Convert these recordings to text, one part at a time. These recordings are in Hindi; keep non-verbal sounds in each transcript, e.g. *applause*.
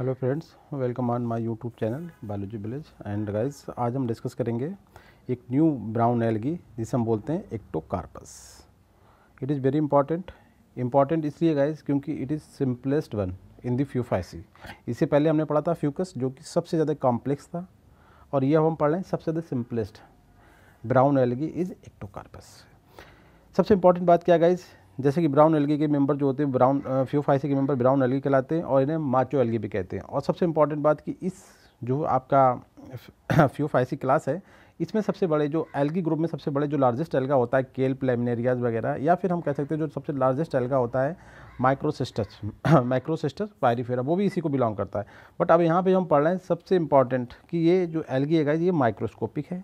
hello friends welcome on my YouTube channel biology village and guys आज हम डिस्कस करेंगे एक न्यू ब्राउन एलगी जिसे हम बोलते हैं Ectocarpus it is very important important इसलिए गाइस क्योंकि it is simplest one in the Phaeophyceae इससे पहले हमने पढ़ा था फ्यूकस जो कि सबसे ज़्यादा कॉम्प्लेक्स था और यह हम पढ़ रहे हैं सबसे ज़्यादा simplest brown algae is Ectocarpus सबसे इंपॉर्टेंट बात क्या गाइज़ जैसे कि ब्राउन एलगी के मेंबर जो होते हैं ब्राउन फ्यूफाइसी के मेंबर ब्राउन एलगी कहलाते हैं और इन्हें माचो एलगी भी कहते हैं और सबसे इम्पॉर्टेंट बात कि इस जो आपका फ्यूफाइसी *coughs* क्लास है इसमें सबसे बड़े जो एलगी ग्रुप में सबसे बड़े जो लार्जेस्ट एल्गा होता है केल प्लेमिनेरियाज वगैरह या फिर हम कह सकते हैं जो सबसे लार्जेस्ट एलगा होता है माइक्रोसिस्टस माइक्रोसिस्टर पायरीफेरा वो भी इसी को बिलोंग करता है बट अब यहाँ पे हम पढ़ रहे हैं सबसे इम्पॉर्टेंट कि ये जो एलगी है ये माइक्रोस्कोपिक है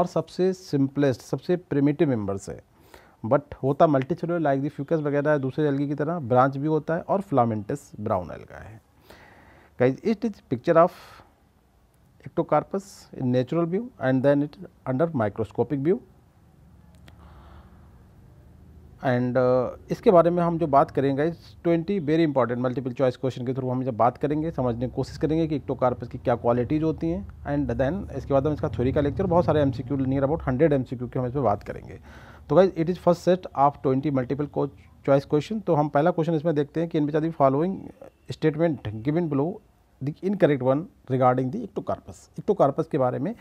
और सबसे सिंपलेस्ट सबसे प्रिमेटिव मेम्बर्स है बट होता multicellular like the Fucus वगैरह है दूसरे एलगी की तरह ब्रांच भी होता है और फ्लामेंटस ब्राउन एलगा है guys it is picture of Ectocarpus in natural view and then it under microscopic view and इसके बारे में हम जो बात करेंगे twenty very important multiple choice question के थ्रू हम जब बात करेंगे समझने की कोशिश करेंगे कि इक्टोकार्पस की क्या क्वालिटीज़ होती हैं एंड देन इसके बाद हम इसका थ्योरी का लेक्चर बहुत सारे M C Q near about hundred M C Q की हम इस पर बात करेंगे तो guys it is first set of twenty multiple को चॉइस क्वेश्चन तो हम पहला क्वेश्चन इसमें देखते हैं कि इनमें the following statement given below the incorrect one regarding the Ectocarpus के बारे में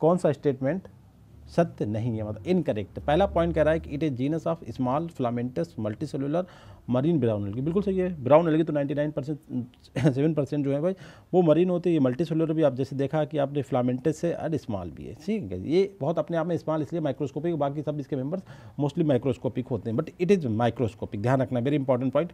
कौन सा स्टेटमेंट सत्य नहीं है मतलब इनकरेक्ट पहला पॉइंट कह रहा है कि it is genus of small filamentous multicellular marine brown algae बिल्कुल सही है ब्राउन एलगी तो 99 परसेंट सेवन परसेंट जो है भाई वो मरीन होती है मल्टी सेलुलर भी आप जैसे देखा कि आपने फ्लामेंटस है और स्मॉल भी है ठीक है ये बहुत अपने आप में स्मॉल इसलिए माइक्रोस्कोपिक बाकी सब इसके मेम्बर्स मोस्टली माइक्रोस्कोपिक होते हैं बट इट इज़ माइक्रोस्कोपिक ध्यान रखना very important point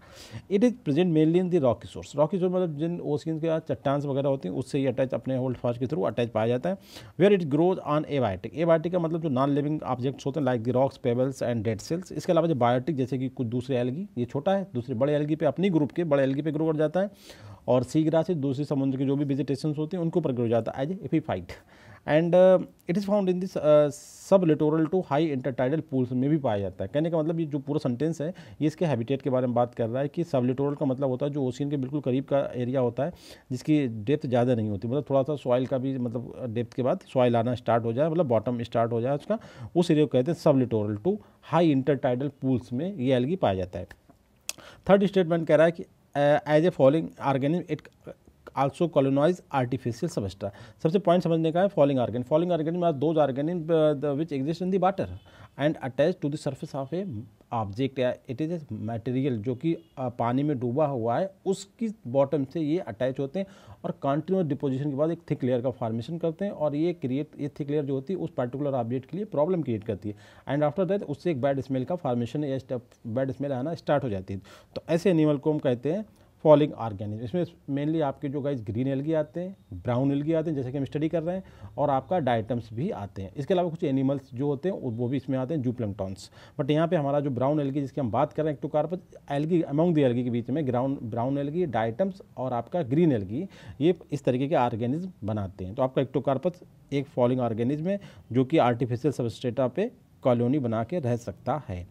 it is present mainly in the rocky shores rocky shores मतलब जिन ओसियन के चट्टान वगैरह होती हैं उससे ही अटैच अपने होल्ड फास्ट के थ्रू अटैच पाया जाता है where it grows on abiotic abiotic का मतलब जो नॉन लिविंग ऑब्जेक्ट्स होते हैं like the rocks pebbles and dead shells इसके अलावा जो बायोटिक जैसे कि कुछ दूसरे एलगी ये छोटा है दूसरे बड़े एलगी पे अपनी ग्रुप के बड़े एलगी पे ग्रो कर जाता है और सी ग्रासेस दूसरी समुद्र के जो भी वेजिटेशन होते हैं उनके ऊपर ग्रो जाता है as epiphyte and it is found in this sublittoral to high intertidal pools में भी पाया जाता है कहने का मतलब ये जो पूरा सेंटेंस है ये इसके हैबिटेट के बारे में बात कर रहा है कि सब लिटोरल का मतलब होता है जो ओशियन के बिल्कुल करीब का एरिया होता है जिसकी डेप्थ ज़्यादा नहीं होती मतलब थोड़ा सा सॉइल का भी मतलब डेप्थ uh, के बाद सॉइल आना स्टार्ट हो जाए मतलब बॉटम स्टार्ट हो जाए उसका उस एरिया को कहते हैं sublittoral to high intertidal pools में ये एलगी पाया जाता है थर्ड स्टेटमेंट कह रहा है कि as a following organic it also colonise artificial substrata सबसे पॉइंट समझने का है फॉलिंग ऑर्गेन फॉलिंग ऑर्गेन में those in which exist in the water and attach to the surface of a object or it is a material जो कि uh, पानी में डूबा हुआ है उसकी बॉटम से ये अटैच होते हैं और कंटिन्यूस डिपोजिशन के बाद एक थिक लेयर का फॉर्मेशन करते हैं और ये क्रिएट ये थिक लेयर जो होती है उस पर्टिकुलर ऑब्जेक्ट के लिए प्रॉब्लम क्रिएट करती है एंड आफ्टर दैट उससे एक बैड स्मेल का फॉर्मेशन या बैड स्मेल आना स्टार्ट हो जाती है तो ऐसे एनिमल को हम कहते हैं फॉलिंग ऑर्गेनिज्म इसमें मेनली आपके जो गाइज ग्रीन एलगी आते हैं ब्राउन एलगी आते हैं जैसे कि हम स्टडी कर रहे हैं और आपका डाइटम्स भी आते हैं इसके अलावा कुछ एनिमल्स जो होते हैं वो भी इसमें आते हैं जूप्लमटॉन्स बट यहाँ पे हमारा जो ब्राउन एलगी जिसकी हम बात कर रहे हैं carpus algae among the algae के बीच में ग्राउन ब्राउन एलगी डाइटम्स और आपका ग्रीन एलगी ये इस तरीके के ऑर्गेनिज्म बनाते हैं तो आपका एक्टोकार्पस एक फॉलिंग ऑर्गेनिज्म है जो कि आर्टिफिशियल सबस्टेटा पे कॉलोनी बना के रह सकता है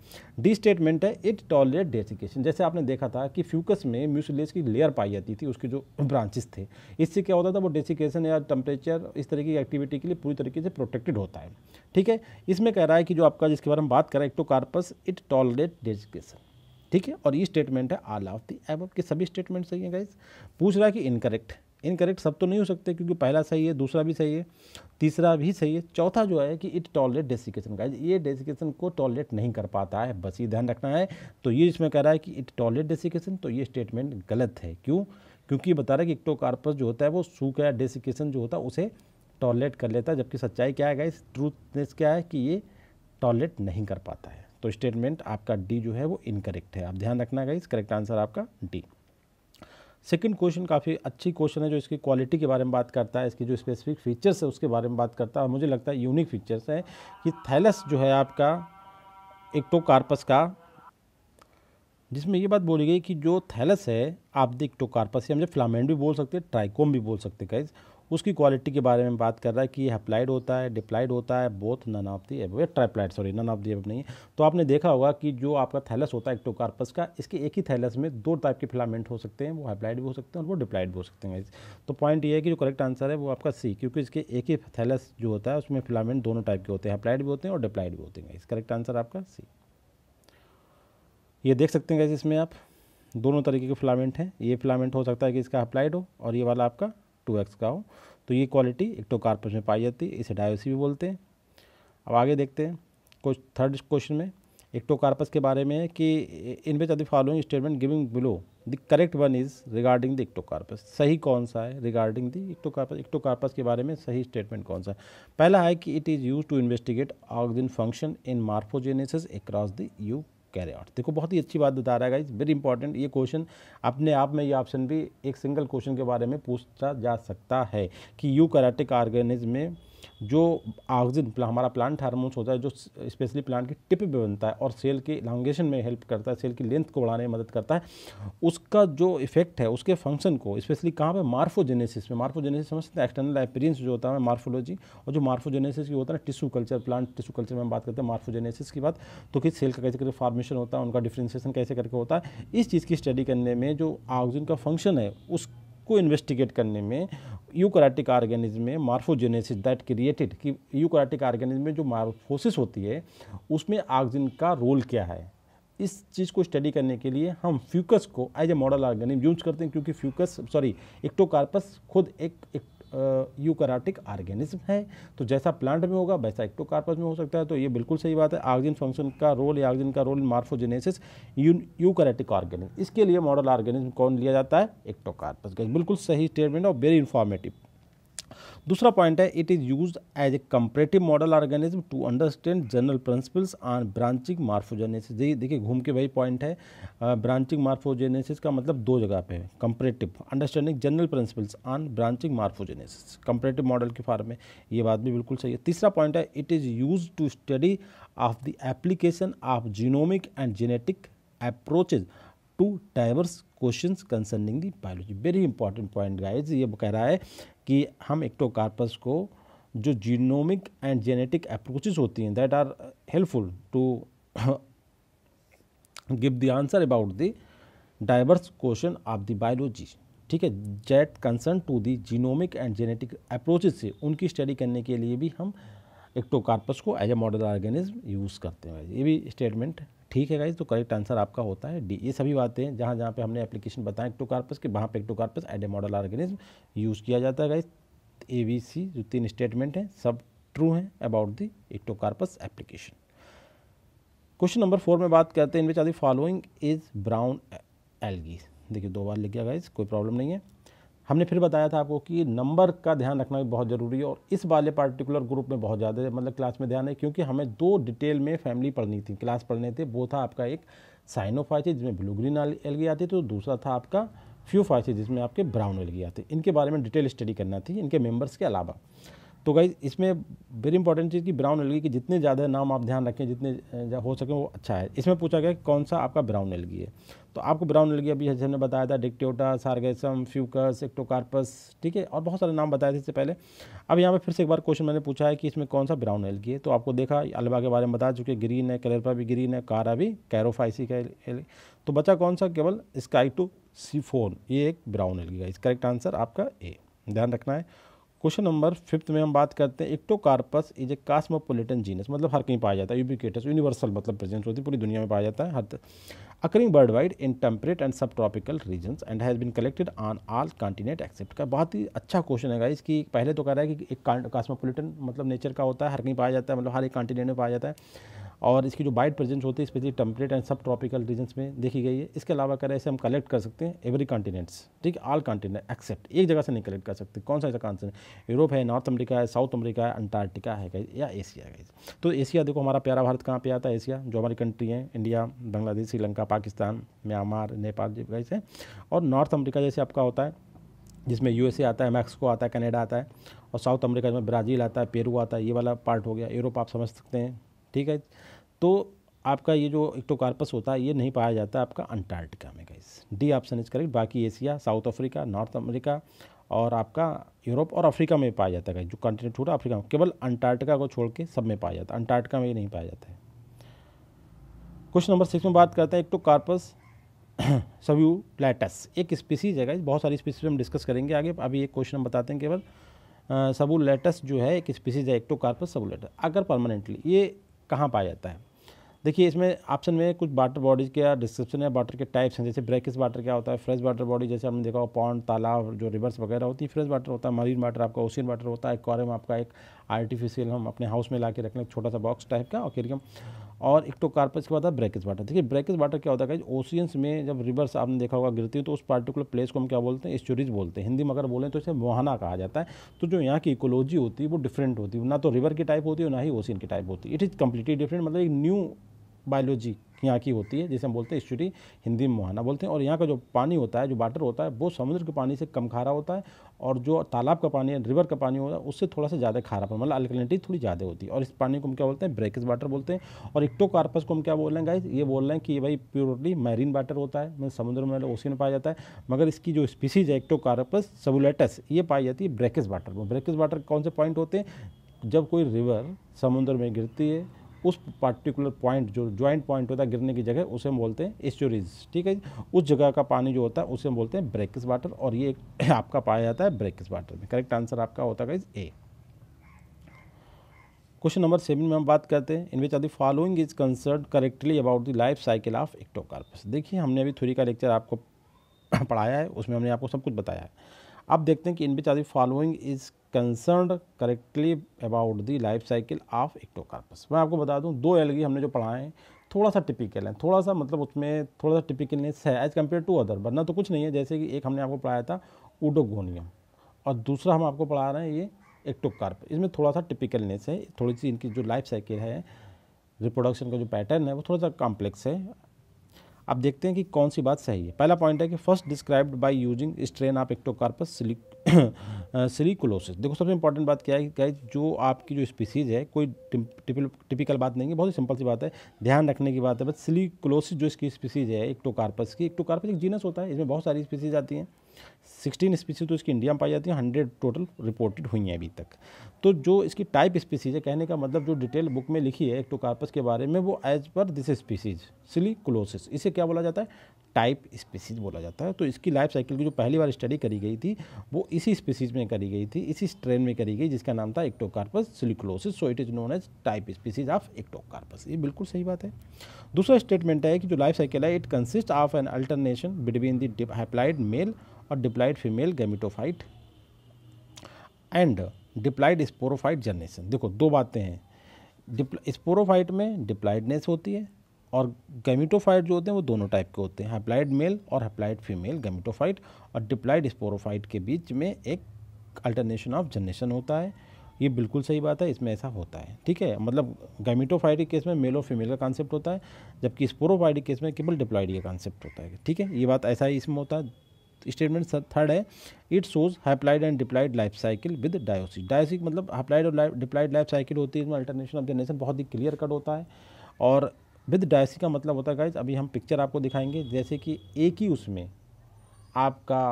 डी स्टेटमेंट है इट टॉलरेट डेसिकेशन जैसे आपने देखा था कि फ्यूकस में म्यूसलेस की लेयर पाई जाती थी उसके जो ब्रांचेस थे इससे क्या होता था वो डेसिकेशन या टेम्परेचर इस तरह की एक्टिविटी के लिए पूरी तरीके से प्रोटेक्टेड होता है ठीक है इसमें कह रहा है कि जो आपका जिसके बारे में बात करें एक्टोकार्पस इट टॉलरेट डेसिकेशन ठीक है और ये स्टेटमेंट है आल ऑफ दी एब के सभी स्टेटमेंट सही है गाइज पूछ रहा है कि इनकरेक्ट इनकरेक्ट सब तो नहीं हो सकते क्योंकि पहला सही है दूसरा भी सही है तीसरा भी सही है चौथा जो है कि इट टॉलरेट डेसिकेशन का ये डेसिकेशन को टॉलरेट नहीं कर पाता है बस ये ध्यान रखना है तो ये इसमें कह रहा है कि इट टॉलरेट डेसिकेशन तो ये स्टेटमेंट गलत है क्यों क्योंकि बता रहा है कि इक्टोकार्पस जो होता है वो सूख या डेसिकेशन जो होता है उसे टॉलेट कर लेता है जबकि सच्चाई क्या है इस ट्रूथनेस क्या है कि ये टॉलेट नहीं कर पाता है तो स्टेटमेंट आपका डी जो है वो इनकरेक्ट है आप ध्यान रखना गाइस करेक्ट आंसर आपका डी सेकंड क्वेश्चन काफ़ी अच्छी क्वेश्चन है जो इसकी क्वालिटी के बारे में बात करता है इसकी जो स्पेसिफिक फीचर्स है उसके बारे में बात करता है मुझे लगता है यूनिक फीचर्स है कि थैलस जो है आपका इक्टोकार्पस का जिसमें ये बात बोली गई कि जो थैलस है आप इक्टोकार्पस या हम जो फ्लामेंट भी बोल सकते हैं ट्राइकोम भी बोल सकते हैं कैस उसकी क्वालिटी के बारे में बात कर रहा है कि ये अप्लाइड होता है डिप्लाइड होता है both none of the above triploid sorry none of the above नहीं है तो आपने देखा होगा कि जो आपका थैलस होता है एक्टोकार्पस का इसके एक ही थैलस में दो टाइप के फिलामेंट हो सकते हैं वो हेप्लाइड भी हो सकते हैं और वो डिप्लाइड भी हो सकते हैं तो पॉइंट ये है कि जो करेक्ट आंसर है वो आपका सी क्योंकि इसके एक ही थैलस जो होता है उसमें फिलामेंट दोनों टाइप के होते हैं हेप्लाइड भी होते हैं और डिप्लाइड भी होते हैं करेक्ट आंसर आपका सी ये देख सकते हैं इसमें आप दोनों तरीके के फिलामेंट हैं ये फिलामेंट हो सकता है कि इसका अप्लाइड हो और ये वाला आपका टू एक्स का हो तो ये क्वालिटी एक्टोकार्पस तो में पाई जाती है इसे डायोसी भी बोलते हैं अब आगे देखते हैं कुछ थर्ड क्वेश्चन में एक्टोकार्पस तो के बारे में है कि in which are the following statement giving below the correct one is regarding the Ectocarpus सही कौन सा है रिगार्डिंग द इक्टोकार्पस इक्टोकार्पस के बारे में सही स्टेटमेंट कौन सा है पहला है कि it is use to investigate oxygen function in morphogenesis across the you carry out देखो बहुत ही अच्छी बात बता रहा है गाइज वेरी इंपॉर्टेंट ये क्वेश्चन अपने आप में ये ऑप्शन भी एक सिंगल क्वेश्चन के बारे में पूछा जा सकता है कि यू कराटिक ऑर्गेनिज्म में जो ऑक्सीजन हमारा प्लांट हार्मोन्स होता है जो स्पेशली प्लांट की टिप पे बनता है और सेल के लॉन्गेशन में हेल्प करता है सेल की लेंथ को बढ़ाने में मदद करता है उसका जो इफेक्ट है उसके फंक्शन को स्पेशली कहाँ पर मार्फोजेनेसिस में मार्फोजेनेसिस समझते हैं एक्सटर्नल अपीरेंस जो होता है मार्फोलॉजी और जो मार्फोजेनेसिस की होता है tissue culture plant tissue culture में बात करते हैं मार्फोजेनेसिस की बात तो कि सेल का कैसे करके फॉर्मेशन होता है उनका डिफ्रेंसिएशन कैसे करके होता है इस चीज़ की स्टडी करने में जो ऑक्सीजन का फंक्शन है उस को इन्वेस्टिगेट करने में यूकराटिक ऑर्गेनिज्म में मार्फोजेनेसिस दैट क्रिएटेड कि यूकराटिक ऑर्गेनिज्म में जो मार्फोसिस होती है उसमें ऑक्सीजन का रोल क्या है इस चीज़ को स्टडी करने के लिए हम फ्यूकस को as a model organism use करते हैं क्योंकि फ्यूकस सॉरी एक्टोकार्पस खुद एक, एक यूकराटिक ऑर्गेनिज्म है तो जैसा प्लांट में होगा वैसा एक्टोकार्पस में हो सकता है तो ये बिल्कुल सही बात है आर्गजिन फंक्शन का रोल या आर्गजिन का रोल मार्फोजेनेसिस यूकराटिक ऑर्गेनिज्म इसके लिए मॉडल ऑर्गेनिज्म कौन लिया जाता है एक्टोकार्पस बिल्कुल सही स्टेटमेंट और वेरी इन्फॉर्मेटिव दूसरा पॉइंट है it is use as a comparative model organism to understand general principles on branching morphogenesis यही देखिए घूम के वही पॉइंट है ब्रांचिंग मार्फोजेनेसिस का मतलब दो जगह पे है comparative understanding general principles on branching morphogenesis comparative model के फार्म में ये बात भी बिल्कुल सही है तीसरा पॉइंट है it is use to study of the application of genomic and genetic approaches to diverse question concerning the biology very important point guys ये कह रहा है कि हम एक्टोकार्पस को जो जीनोमिक एंड जेनेटिक अप्रोचेज होती हैं that are helpful to give the answer about the diverse question of the biology ठीक है jet concern to the genomic and genetic approaches से उनकी स्टडी करने के लिए भी हम एक्टोकार्पस को as a model organism use करते हैं ये भी स्टेटमेंट ठीक है गाइज तो करेक्ट आंसर आपका होता है डी ये सभी बातें जहाँ जहाँ पे हमने एप्लीकेशन बताया एक्टोकार्पस के वहाँ पे Ectocarpus as a model organism use किया जाता है गाइज ए बी सी जो तीन स्टेटमेंट हैं सब ट्रू हैं about the Ectocarpus application question number four में बात करते हैं इनमें चाहते फॉलोइंग इज ब्राउन एलगी देखिए दो बार लिख गया गाइज कोई प्रॉब्लम नहीं है हमने फिर बताया था आपको कि नंबर का ध्यान रखना भी बहुत ज़रूरी है और इस वाले पार्टिकुलर ग्रुप में बहुत ज़्यादा मतलब क्लास में ध्यान है क्योंकि हमें दो डिटेल में फैमिली पढ़नी थी क्लास पढ़ने थे वो था आपका एक साइनोफाइसिस जिसमें ब्लू ग्रीन एलगी आती तो दूसरा था आपका फ्यूफाइसिस जिसमें आपके ब्राउन एलगी आते इनके बारे में डिटेल स्टडी करना थी इनके मेम्बर्स के अलावा तो गाइज इसमें वेरी इंपॉर्टेंट चीज़ कि ब्राउन एलगी के जितने ज़्यादा नाम आप ध्यान रखें जितने हो सके वो अच्छा है इसमें पूछा गया कि कौन सा आपका ब्राउन एलगी है तो आपको ब्राउन एलगी अभी जैसे हमने बताया था डिक्टोटा सार्गेसम फ्यूकस एक्टोकार्पस ठीक है और बहुत सारे नाम बताए थे इससे पहले अब यहाँ पर फिर से एक बार क्वेश्चन मैंने पूछा है कि इसमें कौन सा ब्राउन एलगी है तो आपको देखा अलवा के बारे में बता चुके ग्रीन है कलेरपा भी ग्रीन है कारा भी कैरोफाइसी का तो बचा कौन सा केवल स्काई टू सीफोन ये एक ब्राउन एलगी का इस करेक्ट आंसर आपका ए ध्यान रखना है क्वेश्चन नंबर फिफ्थ में हम बात करते हैं इक्टोकार्पस इज ए कास्मोपोलिटन जीनस मतलब हर कहीं पाया जाता है यूबिकेटस यूनिवर्सल मतलब प्रेजेंस होती है पूरी दुनिया में पाया जाता है हर occurring worldwide in temperate and subtropical region and has been collected on all continent except का बहुत ही अच्छा क्वेश्चन है इसकी पहले तो कह रहा है कि एक कास्मोपोलिटन मतलब नेचर का होता है हर कहीं पाया जाता है मतलब हर एक कॉन्टिनेंट में पाया जाता है और इसकी जो बाइट प्रेजेंस होती है especially temperate and subtropical regions में देखी गई है इसके अलावा करें ऐसे हम कलेक्ट कर सकते हैं एवरी कॉन्टीनेंट्स ठीक है ऑल कॉन्टिनेंट एक्सेप्ट एक जगह से नहीं कलेक्ट कर सकते कौन सा ऐसा कॉन्टिनेंट यूरोप है नॉर्थ अमेरिका है साउथ अमेरिका है अंटार्कटिका है या एशिया है तो एशिया देखो हमारा प्यारा भारत कहाँ पर आता है एशिया जो हमारी कंट्री है India Bangladesh Sri Lanka Pakistan Myanmar Nepal guys है और नॉर्थ अमेरिका जैसे आपका होता है जिसमें यूएसए आता है मैक्सिको आता है कनाडा आता है और साउथ अमेरिका में ब्राज़ील आता है पेरू आता है ये वाला पार्ट हो गया यूरोप आप समझ सकते हैं ठीक है तो आपका ये जो इक्टोकार्पस होता है ये नहीं पाया जाता आपका अंटार्कटिका में guys D option is correct बाकी Asia South Africa North America और आपका यूरोप और अफ्रीका में पाया जाता है जो कंटिनेंट है अफ्रीका में केवल अंटार्कटिका को छोड़ के सब में पाया जाता है अंटार्कटिका में ये नहीं पाया जाता है क्वेश्चन नंबर सिक्स में बात करते हैं इक्टोकार्पस *clears throat* सव्यू प्लेटस एक स्पीसीज है गाइस बहुत सारी स्पीसीज हम डिस्कस करेंगे आगे अभी एक क्वेश्चन बताते हैं केवल सबू लेटस जो है एक स्पीसीज है एक्टोकार्पस सबू लेटस अगर परमानेंटली ये कहाँ पाया जाता है देखिए इसमें ऑप्शन में कुछ वाटर बॉडीज़ के डिस्क्रिप्शन है वाटर के टाइप्स हैं जैसे ब्रेकिस वाटर क्या होता है फ्रेश वाटर बॉडी जैसे हमने देखा पॉन्ड तालाब जो रिवर्स वगैरह होती है फ्रेश वाटर होता है मरीन वाटर आपका ओशियन वाटर होता है एक्वारियम आपका एक आर्टिफिशियल हम अपने हाउस में ला के रख लें छोटा सा बॉक्स टाइप का और एरियम और कार्पस तो के बाद ब्रेकेज वाटर देखिए ब्रेकेज वाटर क्या होता है ओशियंस में जब रिवर्स आपने देखा होगा गिरती है तो उस पार्टिकुलर प्लेस को हम क्या बोलते हैं एस्चुरीज बोलते हैं हिंदी में अगर बोलें तो इसे मोहाना कहा जाता है तो जो यहाँ की इकोलॉजी होती है वो डिफरेंट होती है ना तो रिवर की टाइप होती है ना ही ओशियन की टाइप होती है इट इज़ कम्प्लीटली डिफरेंट मतलब एक न्यू बायोलॉजी यहाँ की होती है जिसे हम बोलते हैं स्टडी हिंदी में मुहाना बोलते हैं और यहाँ का जो पानी होता है जो वाटर होता है वो समुद्र के पानी से कम खारा होता है और जो तालाब का पानी है रिवर का पानी होता है उससे थोड़ा सा ज़्यादा खारा है मतलब अल्कलिनिटी थोड़ी ज़्यादा होती है और इस पानी को हम क्या बोलते हैं ब्रेकिस वाटर बोलते हैं और इक्टोकार्पस को हम क्या बोल रहे हैं ये बोल रहे हैं कि भाई प्योरली मैरीन वाटर होता है मतलब समुद्र में मतलब में पाया जाता है मगर इसकी जो स्पीसीज है इक्टोकार्पस सबुलेटस ये पाई जाती है ब्रेकिस वाटर में ब्रेकिस वाटर कौन से पॉइंट होते हैं जब कोई रिवर समुद्र में गिरती है उस पार्टिकुलर पॉइंट जो ज्वाइंट पॉइंट होता है गिरने की जगह उसे हम बोलते हैं एस्टोरीज ठीक है उस जगह का पानी जो होता है उसे हम बोलते हैं ब्रेकस वाटर और ये एक *laughs* आपका पाया जाता है ब्रेकिस वाटर में करेक्ट आंसर आपका होता है ए क्वेश्चन नंबर सेवन में हम बात करते हैं in which are the following is concern correctly about the life cycle of Ectocarpus देखिए हमने अभी थ्योरी का लेक्चर आपको *clears throat* पढ़ाया है उसमें हमने आपको सब कुछ बताया है अब देखते हैं कि in are the following is concern correctly about the life cycle of Ectocarpus मैं आपको बता दूं दो एलगी हमने जो पढ़ाए हैं थोड़ा सा टिपिकल है थोड़ा सा मतलब उसमें थोड़ा सा टिपिकलनेस है एज़ कम्पेयर टू अदर वरना तो कुछ नहीं है जैसे कि एक हमने आपको पढ़ाया था ओडोगोनियम और दूसरा हम आपको पढ़ा रहे हैं ये एक्टोकार्प इसमें थोड़ा सा टिपिकलनेस है थोड़ी सी इनकी जो लाइफ साइकिल है रिप्रोडक्शन का जो पैटर्न है वो थोड़ा सा कॉम्प्लेक्स है अब देखते हैं कि कौन सी बात सही है पहला पॉइंट है कि first described by using strain of Ectocarpus siliculosus देखो सबसे इंपॉर्टेंट बात क्या है गाइज जो आपकी जो स्पीसीज़ है कोई टिपिकल बात नहीं है बहुत ही सिंपल सी बात है ध्यान रखने की बात है बस सिलिकुलोसिस जो इसकी स्पीसीज़ है एक्टोकार्पस की एक्टोकार्पस एक जीनस होता है इसमें बहुत सारी स्पीसीज आती हैं सिक्सटीन स्पीसीज तो इसकी इंडिया में पाई जाती हैं हंड्रेड टोटल रिपोर्टेड हुई हैं अभी तक तो जो इसकी टाइप स्पीसीज है कहने का मतलब जो डिटेल बुक में लिखी है एक्टोकार्पस के बारे में वो एज पर दिस स्पीसीज सिलिक्लोसिस इसे क्या बोला जाता है टाइप स्पीसीज बोला जाता है तो इसकी लाइफ साइकिल की जो पहली बार स्टडी करी गई थी वो इसी स्पीसीज में करी गई थी इसी स्ट्रेन में करी गई जिसका नाम था Ectocarpus siliculosus so it is known as type species of Ectocarpus ये बिल्कुल सही बात है दूसरा स्टेटमेंट है कि जो लाइफ साइकिल है it consist of an alternation between the haploid male और diploid female gametophyte and diploid sporophyte generation देखो दो बातें हैं स्पोरोफाइट में डिप्लाइडनेस होती है और गेमिटोफाइट जो होते हैं वो दोनों टाइप के होते हैं हेप्लाइड मेल और हेप्लाइड फीमेल गेमिटोफाइट और डिप्लाइड स्पोरोफाइट के बीच में एक अल्टरनेशन ऑफ जनरेशन होता है ये बिल्कुल सही बात है इसमें ऐसा होता है ठीक है मतलब गैमिटोफाइड केस में मेल और फीमेल का कॉन्सेप्ट होता है जबकि स्पोरोफाइड केस में केवल डिप्लॉइड का कॉन्सेप्ट होता है ठीक है ये बात ऐसा ही इसमें होता है स्टेटमेंट थर्ड है it shows haploid and diploid life cycle with dioicy डायोसिक मतलब हाइप्लाइड और डिप्लाइड लाइफ साइकिल होती है इसमें अल्टरनेशन ऑफ जनरेशन बहुत ही क्लियर कट होता है और विद डायोसिस का मतलब होता है गाइज अभी हम पिक्चर आपको दिखाएंगे जैसे कि एक ही उसमें आपका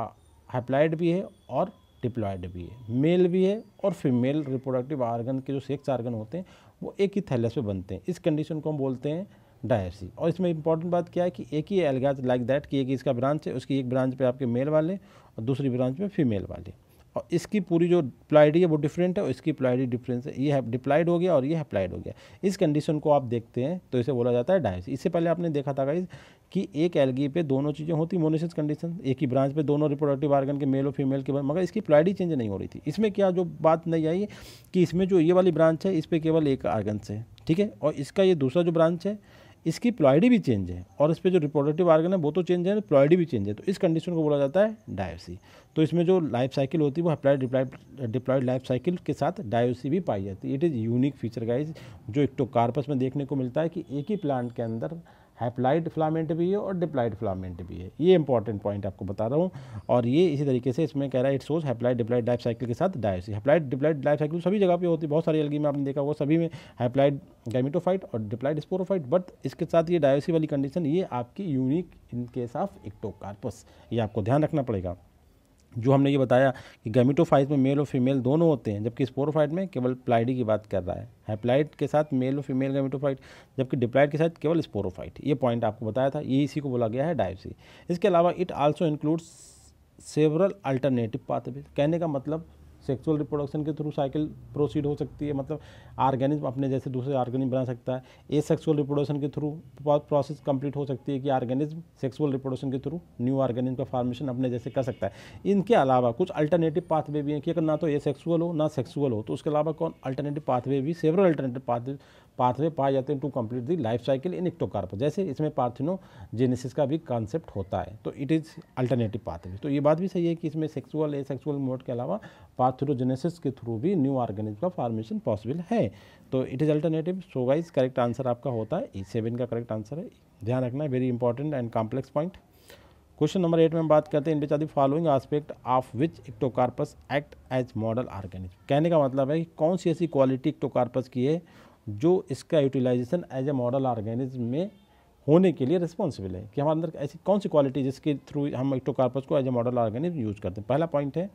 हाइप्लाइड भी है और डिप्लॉयड भी है मेल भी है और फीमेल रिप्रोडक्टिव आर्गन के जो सेक्स आर्गन होते हैं वो एक ही थैलस पे बनते हैं इस कंडीशन को हम बोलते हैं डायरसी और इसमें इंपॉर्टेंट बात क्या है कि एक ही एलगाज लाइक दैट कि एक इसका ब्रांच है उसकी एक ब्रांच पे आपके मेल वाले और दूसरी ब्रांच में फीमेल वाले और इसकी पूरी जो प्लाइडी है वो डिफरेंट है और इसकी प्लाइडी डिफरेंस है ये है डिप्लाइड हो गया और ये अप्लाइड हो गया इस कंडीशन को आप देखते हैं तो इसे बोला जाता है डायरसी इससे पहले आपने देखा था गाइज कि एक एलगी पे दोनों चीज़ें होती मोनोसिस कंडीशन एक ही ब्रांच पे दोनों रिप्रोडक्टिव आर्गन के मेल और फीमेल के मगर इसकी प्लाइडी चेंज नहीं हो रही थी इसमें क्या जो बात नहीं आई कि इसमें जो ये वाली ब्रांच है इस पर केवल एक आर्गन से ठीक है और इसका ये दूसरा जो ब्रांच है इसकी प्लॉयडी भी चेंज है और इस पर जो रिप्रोडक्टिव आर्गन है वो तो चेंज है प्लॉयडी भी चेंज है तो इस कंडीशन को बोला जाता है डायोसी तो इसमें जो लाइफ साइकिल होती है वो अप्लाइड डिप्लॉयड लाइफ साइकिल के साथ डायोसी भी पाई जाती है it is unique feature guys जो एक तो कार्पस में देखने को मिलता है कि एक ही प्लांट के अंदर हैप्लाइड फिलामेंट भी है और डिप्लाइड फिलामेंट भी है ये इंपॉर्टेंट पॉइंट आपको बता रहा हूँ और ये इसी तरीके से इसमें कह रहा है it shows haploid diploid life cycle के साथ dioicy haploid diploid life cycle सभी जगह पे होती है बहुत सारी एलगी में आपने देखा होगा सभी में हैप्लाइड गैमिटोफाइट और डिप्लाइड स्पोरोफाइट बट इसके साथ ये डायोसी वाली कंडीशन ये आपकी unique in case of Ectocarpus ये आपको ध्यान रखना पड़ेगा जो हमने ये बताया कि गैमिटोफाइट में मेल और फीमेल दोनों होते हैं जबकि स्पोरोफाइट में केवल प्लाइडी की बात कर रहा है हैप्लाइड के साथ मेल और फीमेल गैमिटोफाइट जबकि डिप्लाइट के साथ केवल स्पोरोफाइट ये पॉइंट आपको बताया था ये इसी को बोला गया है डायबसी इसके अलावा it also includes several alternative pathway कहने का मतलब सेक्सुअल रिप्रोडक्शन के थ्रू साइकिल प्रोसीड हो सकती है मतलब ऑर्गेनिज्म अपने जैसे दूसरे ऑर्गेनिज्म बना सकता है ए सेक्सुअल रिप्रोडक्शन के थ्रू प्रोसेस कंप्लीट हो सकती है कि ऑर्गेनिज्म सेक्सुअल रिप्रोडक्शन के थ्रू न्यू ऑर्गेनिज्म का फार्मेशन अपने जैसे कर सकता है इनके अलावा कुछ अल्टरनेटिव पाथवे भी हैं कि अगर ना तो ए सेक्सुअल हो ना सेक्सुअल हो तो उसके अलावा कौन अल्टरनेटिव पाथवे भी सेवरल अल्टरनेटिव पाथवे पाथवे पाए जाते हैं to complete the life cycle in Ectocarpus जैसे इसमें पार्थिनोजेनेसिस का भी कॉन्सेप्ट होता है तो इट इज़ अल्टरनेटिव पाथवे तो ये बात भी सही है कि इसमें सेक्सुअल ए सेक्सुअल मोड के अलावा पार्थिनोजेनेसिस के थ्रू भी न्यू ऑर्गेनिज्म का फॉर्मेशन पॉसिबल है तो it is alternative so guys correct answer आपका होता है ई सेवन का करेक्ट आंसर है ध्यान रखना है very important and complex point question number eight में बात करते हैं in which are the following aspect of which Ectocarpus act as model organism कहने का मतलब है कि कौन सी ऐसी क्वालिटी इक्टोकार्पस की है जो इसका utilization as a model organism में होने के लिए रिस्पॉन्सिबल है कि हमारे अंदर ऐसी कौन सी क्वालिटी जिसके थ्रू हम एक्टोकार्पस को as a model organism use करते हैं पहला पॉइंट है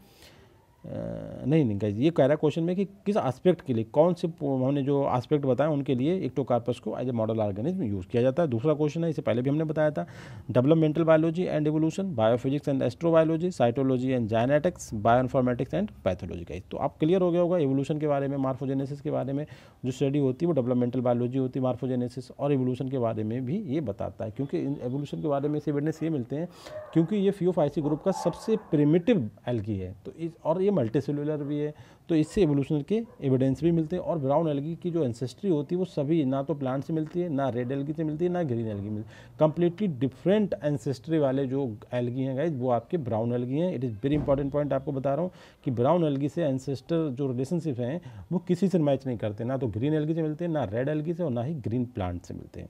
नहीं नहीं गाइज ये कह रहा है क्वेश्चन में कि किस एस्पेक्ट के लिए कौन से हमने जो एस्पेक्ट बताया उनके लिए इक्टोकार्पस तो को as a model organism use किया जाता है दूसरा क्वेश्चन है इसे पहले भी हमने बताया था developmental biology and evolution biophysics and astrobiology cytology and genetics bioinformatics and pathology guys तो आप क्लियर हो गया होगा एवोल्यूशन के बारे में मार्फोजेनेसिस के बारे में जो स्टडी होती है वो डेवलपमेंटल बायोलॉजी होती है मार्फोजेनेसिस और एवोल्यूशन के बारे में भी ये बताता है क्योंकि एवोल्यूशन के बारे में इस एविडेंस ये मिलते हैं क्योंकि ये फ्यूफाइसी ग्रुप का सबसे प्रिमेटिव एल्गी है तो इस और ये है मल्टी सेलुलर भी है तो इससे एवोल्यूशनर के एविडेंस भी मिलते हैं और ब्राउन एलगी की जो एंसेस्ट्री होती है वो सभी ना तो प्लांट से मिलती है ना रेड एलगी से मिलती है ना ग्रीन एलगी मिलती है कंप्लीटली डिफरेंट एंसेस्ट्री वाले जो एलगी हैं गाइज वो आपके ब्राउन एलगी हैं it is very important point आपको बता रहा हूँ कि ब्राउन एलगी से एंसेस्टर जो रिलेशनशिप हैं वो किसी से मैच नहीं करते ना तो ग्रीन एलगी से मिलते हैं ना रेड एलगी से और ना ही ग्रीन प्लांट से मिलते हैं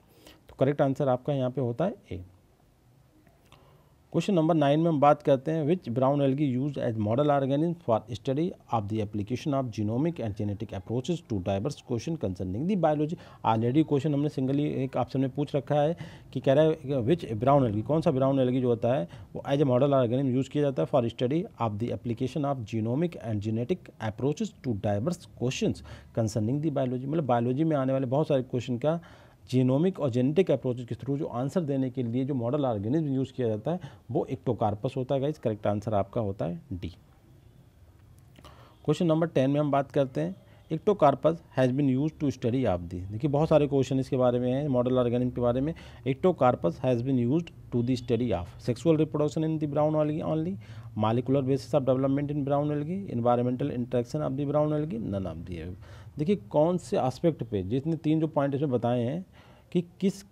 तो करेक्ट आंसर आपका यहाँ पर होता है ए क्वेश्चन नंबर नाइन में हम बात करते हैं which brown algae use as model organism for study of the application of genomic and genetic approaches to diverse question concerning the biology already question हमने सिंगली एक ऑप्शन में पूछ रखा है कि कह रहा है विच ब्राउन एल्गी कौन सा ब्राउन एल्गी जो होता है वो as a model organism use किया जाता है for study of the application of genomic and genetic approaches to diverse question concerning the biology मतलब बायोलॉजी में आने वाले बहुत सारे क्वेश्चन का जीनोमिक और जेनेटिक अप्रोच के थ्रू जो आंसर देने के लिए जो मॉडल ऑर्गेनिज्म यूज़ किया जाता है वो इक्टोकार्पस होता है गाइज करेक्ट आंसर आपका होता है डी क्वेश्चन नंबर टेन में हम बात करते हैं Ectocarpus has been use to study आप दी देखिए बहुत सारे क्वेश्चन इसके बारे में हैं मॉडल ऑर्गेनिज्म के बारे में Ectocarpus has been use to the study of sexual reproduction in the brown algae only molecular basis of development in brown algae environmental interaction of the brown algae none of the देखिए कौन से आस्पेक्ट पे जितने तीन जो पॉइंट इसमें बताए हैं कि किस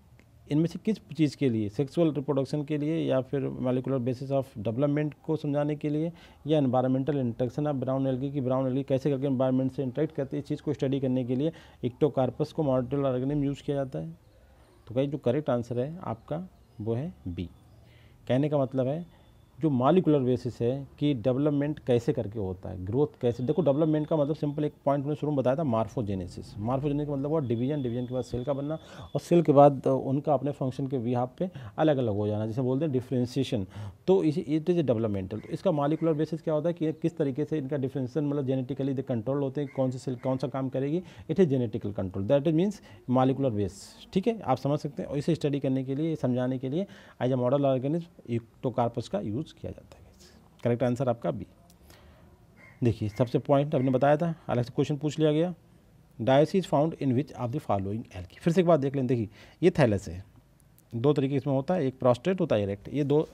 इनमें से किस चीज़ के लिए सेक्सुअल रिप्रोडक्शन के लिए या फिर मालिकुलर बेसिस ऑफ डेवलपमेंट को समझाने के लिए या environmental interaction of brown algae की ब्राउन एलगी कैसे करके इन्वायरमेंट से इंट्रैक्ट करते हैं इस चीज़ को स्टडी करने के लिए इक्टोकार्पस को मॉडल ऑर्गेनिम यूज़ किया जाता है तो कहीं जो करेक्ट आंसर है आपका वो है बी कहने का मतलब है जो मालिकुलर बेसिस है कि डेवलपमेंट कैसे करके होता है ग्रोथ कैसे देखो डेवलपमेंट का मतलब सिंपल एक पॉइंट मैंने शुरू में बताया था मार्फोजेनेसिस मार्फोजेनेसिस का मतलब हुआ डिवीजन डिवीजन के बाद सेल का बनना और सेल के बाद उनका अपने फंक्शन के विहाब पे अलग अलग हो जाना जैसे बोलते हैं डिफ्रेंसिएशन तो इसी इट इज़ डेवलपमेंटल तो इसका मालिकुलर बेसिस क्या होता है कि किस तरीके से इनका डिफ्रेंसिएशन मतलब जेनेटिकली कंट्रोल होते हैं कौन सी सेल कौन सा काम करेगी it is genetical control that is means molecular base ठीक है आप समझ सकते हैं और इसे स्टडी करने के लिए समझाने के लिए as a model organism Ectocarpus का यूज़ यूज़ किया जाता है करेक्ट आंसर आपका बी देखिए सबसे पॉइंट आपने बताया था अलग से क्वेश्चन पूछ लिया गया dioicy is found in which of the following की फिर से एक बात देख लें देखिए ये थैलस है दो तरीके इसमें होता है एक प्रोस्टेट होता है इरेक्ट ये दो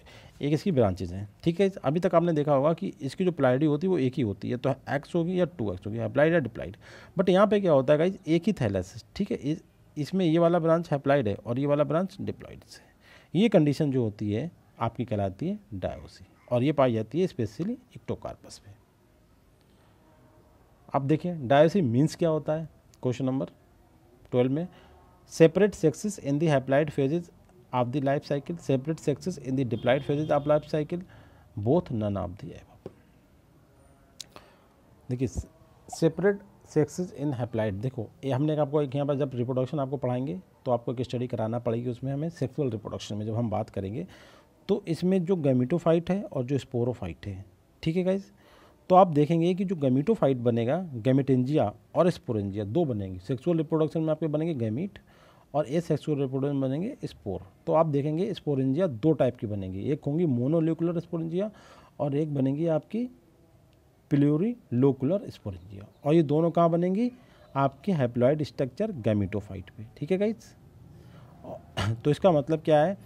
एक इसकी ब्रांचेज हैं ठीक है अभी तक आपने देखा होगा कि इसकी जो प्लाइडी होती है वो एक ही होती है तो एक्स होगी या टू एक्स होगी अप्लाइड या डिप्लाइड बट यहाँ पे क्या होता है गाइज एक ही थैलस ठीक है इसमें ये वाला ब्रांच अप्लाइड है और ये वाला ब्रांच डिप्लाइड है ये कंडीशन जो होती है आपकी कहलाती है डायोसी और ये पाई जाती है स्पेशली इक्टोकार्पस में अब देखिए डायोसी मीन्स क्या होता है क्वेश्चन नंबर ट्वेल्व में separate sexes in the haploid phases of the life cycle separate sexes in the diploid phases of life cycle both none of the above देखिए सेपरेट सेक्सेस इन हेप्लाइड देखो ये हमने आपको एक यहाँ पर जब रिप्रोडक्शन आपको पढ़ाएंगे तो आपको एक स्टडी कराना पड़ेगी उसमें हमें सेक्सुअल रिप्रोडक्शन में जब हम बात करेंगे तो इसमें जो गैमिटोफाइट है और जो स्पोरोफाइट है ठीक है गाइज तो आप देखेंगे कि जो गैमिटोफाइट बनेगा गैमिटेंजिया और स्पोरेंजिया दो बनेंगे सेक्सुअल रिप्रोडक्शन में आपके बनेंगे गैमिट और ए सेक्सुअल रिप्रोडक्शन बनेंगे स्पोर तो आप देखेंगे स्पोरेंजिया दो टाइप की बनेंगी एक होंगी मोनोलिकुलर स्पोरेंजिया और एक बनेगी आपकी प्लोरी लोकुलर स्पोरेंजिया और ये दोनों कहाँ बनेंगी आपके हेप्लॉयड स्ट्रक्चर गैमिटोफाइट पे ठीक है गाइज *clears throat* तो इसका मतलब क्या है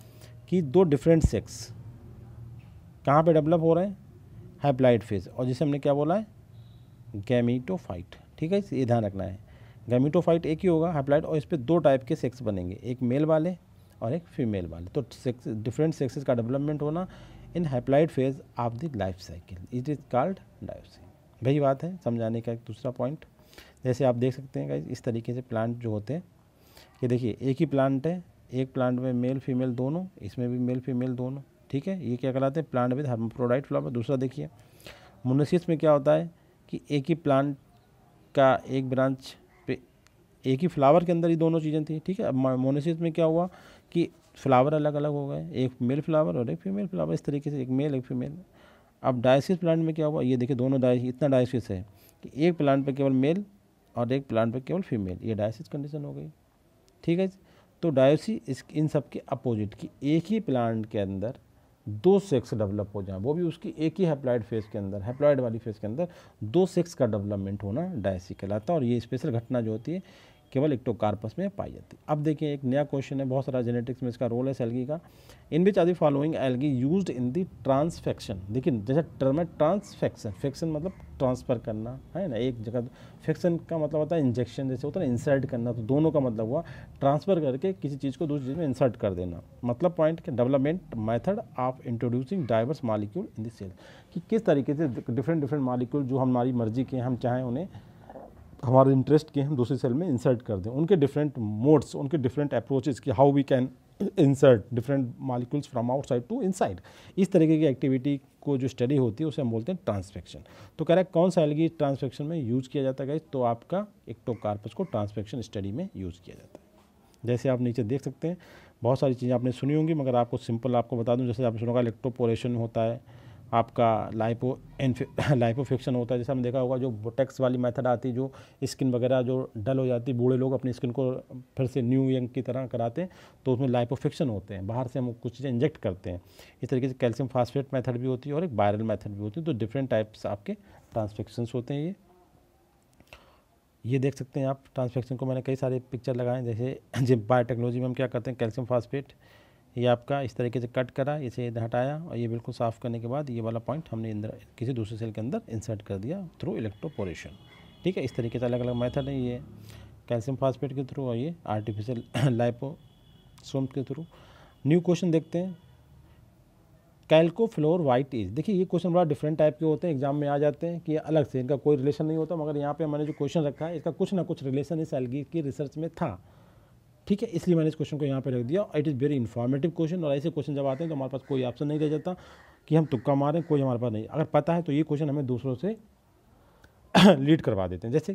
कि दो डिफरेंट सेक्स कहाँ पे डेवलप हो रहे हैं हैप्लाइड फेज और जिसे हमने क्या बोला है गैमीटोफाइट ठीक है ये ध्यान रखना है गैमीटोफाइट एक ही होगा हैप्लाइड और इस पर दो टाइप के सेक्स बनेंगे एक मेल वाले और एक फीमेल वाले तो सेक्स डिफरेंट सेक्सेस का डेवलपमेंट होना in haploid phase of the life cycle it is called dioicy वही बात है समझाने का एक दूसरा पॉइंट जैसे आप देख सकते हैं इस तरीके से प्लांट जो होते हैं कि देखिए एक ही प्लांट है एक प्लांट में मेल फीमेल दोनों इसमें भी मेल फीमेल दोनों ठीक है ये क्या कहलाते हैं प्लांट विद हर्मफ्रोडाइट फ्लावर दूसरा देखिए मोनोसिस में क्या होता है कि एक ही प्लांट का एक ब्रांच पे एक ही फ्लावर के अंदर ही दोनों चीज़ें थी ठीक है अब मोनोसिस में क्या हुआ कि फ्लावर अलग अलग हो गए एक मेल फ्लावर और एक फीमेल फ्लावर इस तरीके से एक मेल एक फीमेल अब डायसिस प्लांट में क्या हुआ ये देखिए दोनों डाय इतना डायसिस है कि एक प्लांट पर केवल मेल और एक प्लांट पर केवल फीमेल ये डायसिस कंडीशन हो गई ठीक है तो डायोसी इस इन सब के अपोजिट की एक ही प्लांट के अंदर दो सेक्स डेवलप हो जाए वो भी उसकी एक ही हेप्लॉइड फेज के अंदर हेप्लॉइड वाली फेज के अंदर दो सेक्स का डेवलपमेंट होना डायसी कहलाता है और ये स्पेशल घटना जो होती है केवल इक्टोकार्पस में पाई जाती है अब देखिए एक नया क्वेश्चन है बहुत सारा जेनेटिक्स में इसका रोल है एलगी का in which are the following algae use in the transfection देखिए जैसा टर्म है ट्रांसफेक्शन फेक्शन मतलब ट्रांसफ़र करना है ना एक जगह फेक्शन का मतलब होता है इंजेक्शन जैसे होता है ना इंसर्ट करना तो दोनों का मतलब हुआ ट्रांसफ़र करके किसी चीज़ को दूसरी चीज़ में इंसर्ट कर देना मतलब पॉइंट के development method of introducing diverse molecule in the cell कि किस तरीके से डिफरेंट डिफरेंट मालिक्यूल जो हमारी मर्जी के हम चाहें उन्हें हमारे इंटरेस्ट के हम दूसरी सेल में इंसर्ट कर दें उनके डिफरेंट मोड्स उनके डिफरेंट अप्रोचेज़ की how we can insert different molecules from outside to inside इस तरीके की एक्टिविटी को जो स्टडी होती है उसे हम बोलते हैं ट्रांसफेक्शन तो कह रहे हैं कौन सा एलगी ट्रांसफेक्शन में यूज़ किया जाता है तो आपका एक्टोकार्पस को ट्रांसफेक्शन स्टडी में यूज़ किया जाता है जैसे आप नीचे देख सकते हैं बहुत सारी चीज़ें आपने सुनी होंगी मगर आपको सिंपल आपको बता दूं जैसे आपने सुना इलेक्ट्रोपोरेशन होता है आपका लाइपो लाइपोफिक्शन *laughs* होता है जैसे हमने देखा होगा जो बोटेक्स वाली मेथड आती है जो स्किन वगैरह जो डल हो जाती है बूढ़े लोग अपनी स्किन को फिर से न्यू यंग की तरह कराते हैं तो उसमें लाइपोफिक्शन होते हैं बाहर से हम कुछ चीज़ें इंजेक्ट करते हैं इस तरीके से कैल्शियम फास्फेट मैथड भी होती है और एक वायरल मैथड भी होती है तो डिफरेंट टाइप्स आपके ट्रांसफिक्शन होते हैं ये ये देख सकते हैं आप ट्रांसफेक्शन को मैंने कई सारे पिक्चर लगाए जैसे जिम बायोटेक्नोलॉजी में हम क्या करते हैं कैल्शियम फास्फेट ये आपका इस तरीके से कट करा इसे इधर हटाया और ये बिल्कुल साफ़ करने के बाद ये वाला पॉइंट हमने इंदर किसी दूसरे सेल के अंदर इंसर्ट कर दिया थ्रू इलेक्ट्रोपोरेशन ठीक है इस तरीके से अलग अलग मेथड है ये कैल्शियम फास्फेट के थ्रू और ये आर्टिफिशियल लाइपो सोम के थ्रू न्यू क्वेश्चन देखते हैं कैल्को फ्लोर वाइट इज देखिए ये क्वेश्चन बड़ा डिफरेंट टाइप के होते हैं एग्जाम में आ जाते हैं कि अलग से इनका कोई रिलेशन नहीं होता मगर यहाँ पे मैंने जो क्वेश्चन रखा है इसका कुछ ना कुछ रिलेशन इस एलगी की रिसर्च में था ठीक है इसलिए मैंने इस क्वेश्चन को यहाँ पे रख दिया it is very informative question और ऐसे क्वेश्चन जब आते हैं तो हमारे पास कोई ऑप्शन नहीं रह जाता कि हम तुक्का मारें कोई हमारे पास नहीं अगर पता है तो ये क्वेश्चन हमें दूसरों से लीड *clears throat* करवा देते हैं जैसे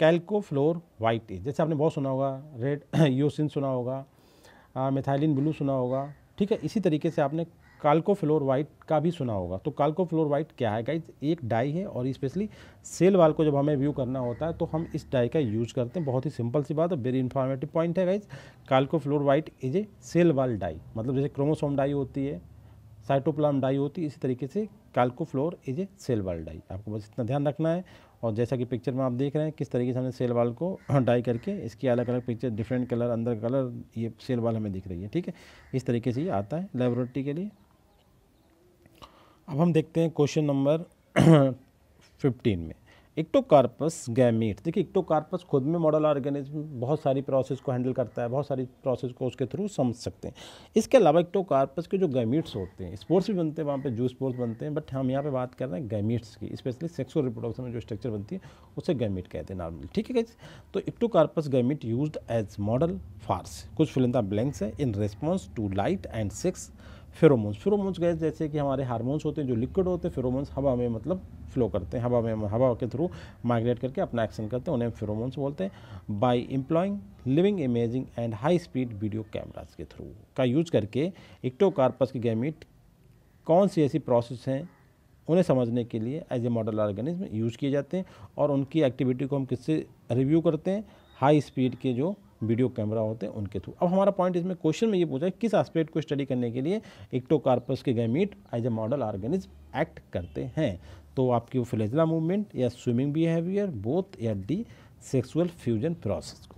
कैल्को फ्लोर वाइट इज जैसे आपने बहुत सुना होगा रेड योसिन *clears throat* सुना होगा मिथाइलिन ब्लू सुना होगा ठीक है इसी तरीके से आपने काल्को फ्लोर वाइट का भी सुना होगा तो काल्को फ्लोर वाइट क्या है गाइज एक डाई है और स्पेशली सेल वाल को जब हमें व्यू करना होता है तो हम इस डाई का यूज करते हैं बहुत ही सिंपल सी बात है वेरी इन्फॉर्मेटिव पॉइंट है guys calcofluor white is a cell wall dye मतलब जैसे क्रोमोसोम डाई होती है साइटोप्लाम डाई होती है इसी तरीके से calcofluor is a cell wall dye आपको बस इतना ध्यान रखना है और जैसा कि पिक्चर में आप देख रहे हैं किस तरीके से हमने सेल वाल को *clears throat* डाई करके इसकी अलग अलग पिक्चर डिफरेंट कलर अंदर कलर ये सेल वाल हमें दिख रही है ठीक है इस तरीके से ये आता है लेबोरेटरी के लिए अब हम देखते हैं क्वेश्चन नंबर *clears throat* फिफ्टीन में इक्टोकार्पस गैमीट देखिए इक्टोकार्पस खुद में मॉडल ऑर्गेनिज्म बहुत सारी प्रोसेस को हैंडल करता है बहुत सारी प्रोसेस को उसके थ्रू समझ सकते हैं इसके अलावा इक्टोकार्पस के जो गैमीट्स होते हैं स्पोर्ट्स भी बनते हैं वहाँ पे जूस स्पोर्ट्स बनते हैं बट हम यहाँ पे बात कर रहे हैं गैमीट्स की स्पेशली सेक्सुअल रिप्रोडक्शन में जो स्ट्रक्चर बनती है उसे गैमीट कहते हैं नॉर्मली ठीक है तो Ectocarpus gamete use as model फार्स कुछ फिलिंदा ब्लैंक्स है in response to light and sex pheromones pheromones gas जैसे कि हमारे हारमोन्स होते हैं जो लिक्विड होते हैं फेरोमोन्स हवा में मतलब फ्लो करते हैं हवा में हवा के थ्रू माइग्रेट करके अपना एक्शन करते हैं उन्हें फेरोमोन्स बोलते हैं by employing living imaging and high speed video cameras के थ्रू का यूज करके इक्टोकार्पस की गैमिट कौन सी ऐसी प्रोसेस हैं उन्हें समझने के लिए as a model organism use किए जाते हैं और उनकी एक्टिविटी को हम किससे रिव्यू करते हैं हाई स्पीड के जो वीडियो कैमरा होते हैं उनके थ्रू अब हमारा पॉइंट इसमें क्वेश्चन में ये पूछा है किस आस्पेक्ट को स्टडी करने के लिए इक्टोकार्पस के gamete as a model organism act करते हैं तो आपकी फ्लेजला मूवमेंट या स्विमिंग बिहेवियर बोथ या डी सेक्सुअल फ्यूजन प्रोसेस को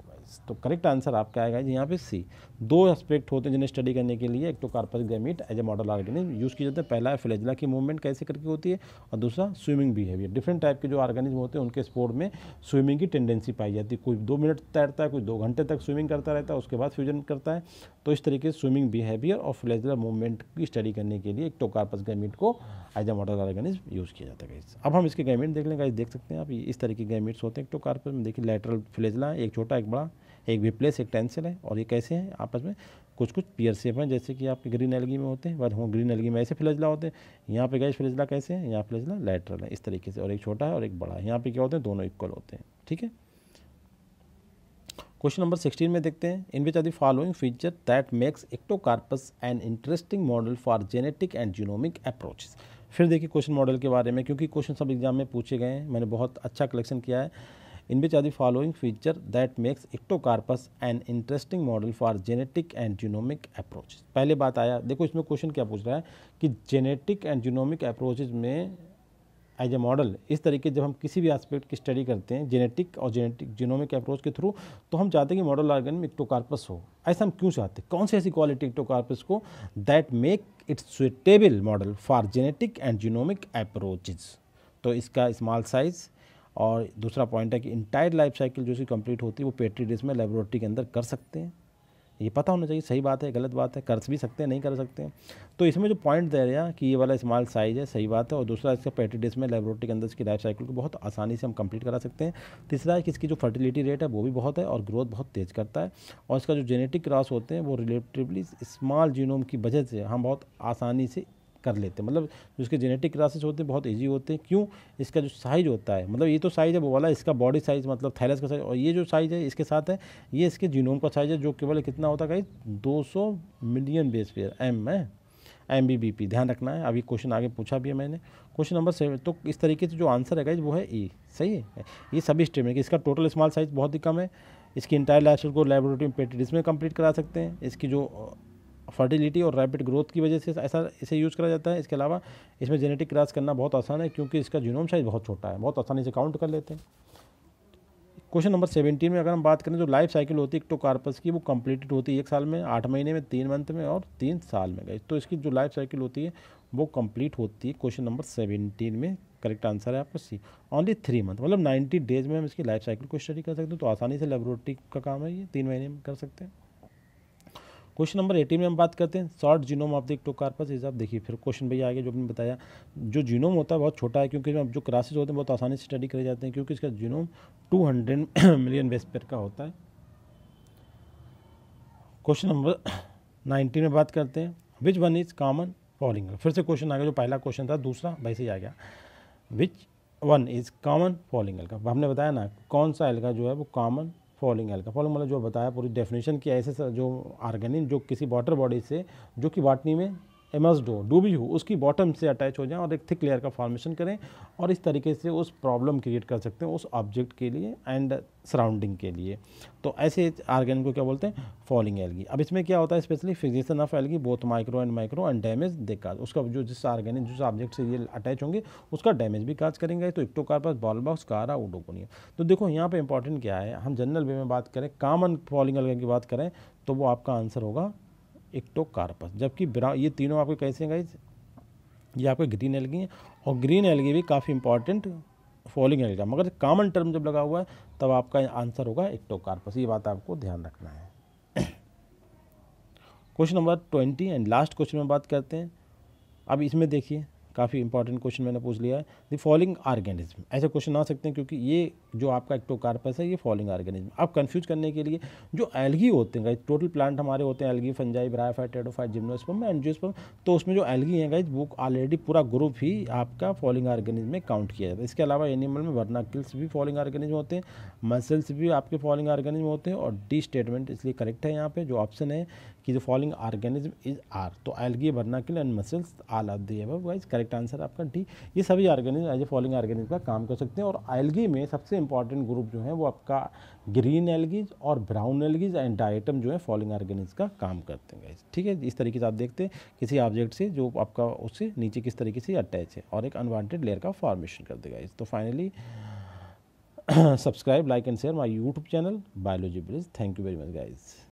तो करेक्ट आंसर आपका आएगा जी यहाँ पे सी दो एस्पेक्ट होते हैं जिन्हें स्टडी करने के लिए Ectocarpus gamete as a model organism use किया जाता है पहला है फ्लेजला की मूवमेंट कैसे करके होती है और दूसरा स्विमिंग बिहेवियर डिफरेंट टाइप के जो ऑर्गेनिज्म होते हैं उनके स्पोर्ट में स्विमिंग की टेंडेंसी पाई जाती है कोई दो मिनट तैरता है कोई दो घंटे तक स्विमिंग करता रहता है उसके बाद फ्यूजन करता है तो इस तरीके से स्विमिंग बिहेवियर और फ्लेजला मूवमेंट की स्टडी करने के लिए एक तो कार्पस गैमिट को as a model organism use किया जाता है अब हम इसके गैमिट देख लेंगे देख सकते हैं आप इस तरीके के गैमिट्स होते हैं एक तो कार्पस में देखिए लेटरल फ्लेजला एक छोटा एक बड़ा एक विप्लेस एक टेंसिल है और ये कैसे हैं आपस में कुछ कुछ पियर सेप हैं जैसे कि आपके ग्रीन एलगी में होते हैं वह हों ग्रीन एलगी में ऐसे फ्लजला होते हैं यहाँ पे गए फ्लजला कैसे हैं यहाँ फ्लजला लेटरल है इस तरीके से और एक छोटा है और एक बड़ा है यहाँ पे क्या होते हैं दोनों इक्वल होते हैं ठीक है क्वेश्चन नंबर सिक्सटीन में देखते हैं in which are the following feature that makes Ectocarpus an interesting model for genetic and genomic approaches फिर देखिए क्वेश्चन मॉडल के बारे में क्योंकि क्वेश्चन सब एग्जाम में पूछे गए हैं मैंने बहुत अच्छा कलेक्शन किया है in which are the following feature that makes ectocarpus an interesting model for genetic and genomic पहले बात आया देखो इसमें क्वेश्चन क्या पूछ रहा है कि genetic and genomic approaches में एज ए मॉडल इस तरीके जब हम किसी भी एस्पेक्ट की स्टडी करते हैं जेनेटिक और जेनेटिक जीनोमिक अप्रोच के थ्रू तो हम चाहते हैं कि मॉडल ऑर्गन में इक्टोकार्पस हो ऐसा हम क्यों चाहते हैं कौन सी ऐसी क्वालिटी इक्टोकार्पस को that make its suitable model for genetic and genomic approaches तो इसका स्मॉल साइज़ और दूसरा पॉइंट है कि इंटायर लाइफ साइकिल जो इसकी कंप्लीट होती है वो पेट्री डिश में लेबोरेटरी के अंदर कर सकते हैं ये पता होना चाहिए सही बात है गलत बात है कर भी सकते हैं नहीं कर सकते हैं तो इसमें जो पॉइंट दे रहे हैं कि ये वाला स्मॉल साइज़ है सही बात है और दूसरा इसका पेट्री डिश में लेबोरेटरी के अंदर इसकी लाइफ साइकिल को बहुत आसानी से हम कंप्लीट करा सकते हैं तीसरा है कि इसकी जो फर्टिलिटी रेट है वो भी बहुत है और ग्रोथ बहुत तेज़ करता है और इसका जो जेनेटिक क्रॉस होते हैं वो रिलेटिवली स्मॉल जीनोम की वजह से हम बहुत आसानी से कर लेते हैं मतलब जो इसके जेनेटिक क्लासेस होते हैं बहुत ईजी होते हैं क्यों इसका जो साइज़ होता है मतलब ये तो साइज़ है वो वाला इसका बॉडी साइज़ मतलब थैलस का साइज़ और ये जो साइज़ है इसके साथ है ये इसके जीनोम का साइज़ है जो केवल कितना होता है दो सौ मिलियन बेस पेयर एम है एम बी बी पी ध्यान रखना है अभी क्वेश्चन आगे पूछा भी है मैंने क्वेश्चन नंबर सेवन तो इस तरीके से जो आंसर है गाइज वो है ई सही है ये सभी है कि इसका टोटल स्मॉल साइज़ बहुत ही कम है इसकी इंटायर लाइफ को लेबोरेटरी में पेटेड इसमें कंप्लीट करा सकते हैं इसकी जो फर्टिलिटी और रैपिड ग्रोथ की वजह से ऐसा इसे यूज़ करा जाता है इसके अलावा इसमें जेनेटिक क्रास करना बहुत आसान है क्योंकि इसका जीनोम साइज बहुत छोटा है बहुत आसानी से काउंट कर लेते हैं क्वेश्चन नंबर सेवेंटीन में अगर हम बात करें तो लाइफ साइकिल होती है इक्टोकार्पस की वो कंप्लीटेड होती है एक साल में आठ महीने में तीन मंथ में और तीन साल में गई तो इसकी जो लाइफ साइकिल होती है वो कंप्लीट होती है क्वेश्चन नंबर सेवेंटीन में करेक्ट आंसर है आपका सी ओनली थ्री मंथ मतलब नाइन्टी डेज में हम इसकी लाइफ साइकिल को स्टडी कर सकते हैं तो आसानी से लेबोरेटरी का काम है ये तीन महीने में कर सकते हैं क्वेश्चन नंबर एटीन में हम बात करते हैं short genome of the Ectocarpus is आप देखिए फिर क्वेश्चन भैया आगे जो आपने बताया जो जीनोम होता है बहुत छोटा है क्योंकि जो क्रासेज होते हैं बहुत आसानी से स्टडी करे जाते हैं क्योंकि इसका जीनोम 200 मिलियन वेस्पेयर का होता है क्वेश्चन नंबर नाइनटीन में बात करते हैं which one is common fouling फिर से क्वेश्चन आ गया जो पहला क्वेश्चन था दूसरा वैसे ही आ गया which one is common fouling alga हमने बताया ना कौन सा एल्का जो है वो कॉमन फॉलिंग एल्का फॉलिंग मतलब जो बताया पूरी डेफिनेशन की ऐसे जो आर्गेनिक जो किसी वाटर बॉडी से जो कि वाटनी में एमस डो डूबी हो उसकी बॉटम से अटैच हो जाए और एक थिक लेयर का फॉर्मेशन करें और इस तरीके से उस प्रॉब्लम क्रिएट कर सकते हैं उस ऑब्जेक्ट के लिए एंड सराउंडिंग के लिए तो ऐसे आर्गेनिक को क्या बोलते हैं फॉलिंग एलगी अब इसमें क्या होता है स्पेशली फिजिशन of algae both micro and micro and damage they cause उसका जो जिस आर्गेनिक जिस ऑब्जेक्ट से ये अटैच होंगे उसका डैमेज भी काज करेंगे तो इक्टोकार्पस बॉलबॉक्स कारा उडोकोनियम तो देखो यहाँ पर इंपॉर्टेंट क्या है हम जनरल वे में बात करें कॉमन फॉलिंग एलगी की बात करें तो वो आपका आंसर होगा इक्टोकार्पस तो जबकि ये तीनों आपके कैसे हैं गाइज ये आपके ग्रीन एलगी हैं और ग्रीन एलगी भी काफ़ी इंपॉर्टेंट फॉलिंग एलगा मगर कॉमन टर्म जब लगा हुआ है तब आपका आंसर होगा इक्टोकार्पस तो ये बात आपको ध्यान रखना है question number twenty and last question में बात करते हैं अब इसमें देखिए काफ़ी इंपॉर्टेंट क्वेश्चन मैंने पूछ लिया है द फॉलोइंग ऑर्गेनिज्म ऐसे क्वेश्चन आ सकते हैं क्योंकि ये जो आपका एक्टोकार्पस है ये फॉलोइंग ऑर्गेनिज्म आप कंफ्यूज करने के लिए जो एलगी होते हैं गाइज टोटल प्लांट हमारे होते हैं एलगी फंजाई ब्रायफाइट एडोफाइट जिम्नोस्पम एनजियोस्पम तो उसमें जो एलगी है गाइज वो ऑलरेडी पूरा ग्रुप ही आपका फॉलोइंग ऑर्गेनिज्म में काउंट किया जाता है इसके अलावा एनिमल में वर्नाकिल्स भी फॉलोइंग ऑर्गेनिज्म होते हैं मसल्स भी आपके फॉलोइंग ऑर्गेनिज्म होते हैं और डी स्टेटमेंट इसलिए करेक्ट है यहाँ पर जो ऑप्शन है कि जो फॉलोइंग ऑर्गेनिज्म इज आर तो एल्गी बर्ना के लिए and mussels all of the above वाइज करेक्ट आंसर आपका डी ये सभी organism as a following organism का काम कर सकते हैं और एल्गी में सबसे इंपॉर्टेंट ग्रुप जो है वो आपका ग्रीन एल्गीज और ब्राउन एल्गीज एंड डाइटम जो है फॉलोइंग ऑर्गेनिज्म का काम करते हैं गाइज ठीक है इस तरीके से आप देखते हैं किसी ऑब्जेक्ट से जो आपका उससे नीचे किस तरीके से अटैच है और एक अनवांटेड लेयर का फॉर्मेशन कर देगा इस तो finally subscribe like and share my YouTube channel biology bridge thank you very much guys